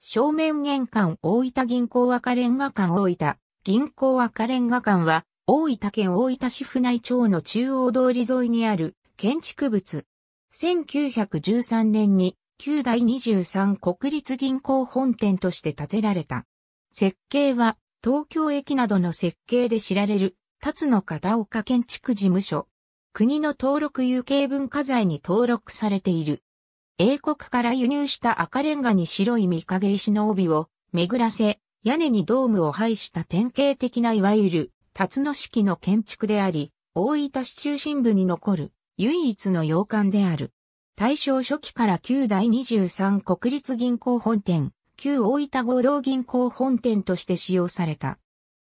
正面玄関大分銀行赤レンガ館大分、銀行赤レンガ館は、大分県大分市府内町の中央通り沿いにある建築物。1913年に旧第23国立銀行本店として建てられた。設計は東京駅などの設計で知られる辰野片岡建築事務所。国の登録有形文化財に登録されている。英国から輸入した赤レンガに白い御影石の帯を巡らせ、屋根にドームを配した典型的ないわゆる、辰野式の建築であり、大分市中心部に残る唯一の洋館である。大正初期から旧第23国立銀行本店、旧大分合同銀行本店として使用された。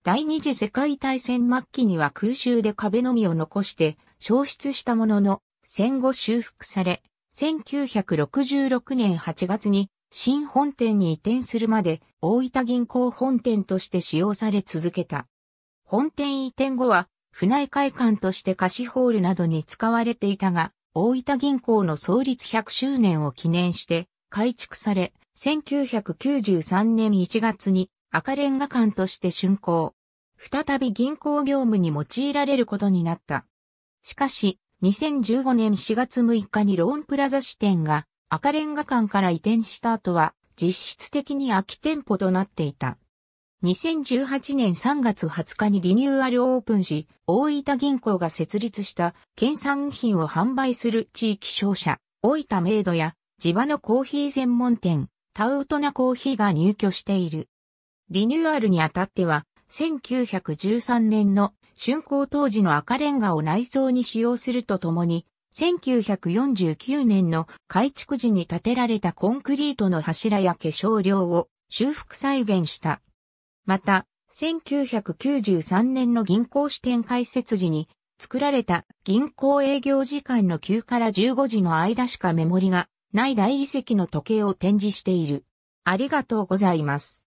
第二次世界大戦末期には空襲で壁のみを残して消失したものの、戦後修復され、1966年8月に新本店に移転するまで大分銀行本店として使用され続けた。本店移転後は府内会館として貸しホールなどに使われていたが、大分銀行の創立100周年を記念して改築され、1993年1月に赤レンガ館として竣工。再び銀行業務に用いられることになった。しかし、2015年4月6日にローンプラザ支店が赤レンガ館から移転した後は実質的に空き店舗となっていた。2018年3月20日にリニューアルオープンし、大分銀行が設立した県産品を販売する地域商社、大分メイドや地場のコーヒー専門店、タウトナコーヒーが入居している。リニューアルにあたっては、1913年の竣工当時の赤レンガを内装に使用するとともに、1949年の改築時に建てられたコンクリートの柱や化粧量を修復再現した。また、1993年の銀行支店開設時に作られた銀行営業時間の9から15時の間しかメモリがない大理石の時計を展示している。ありがとうございます。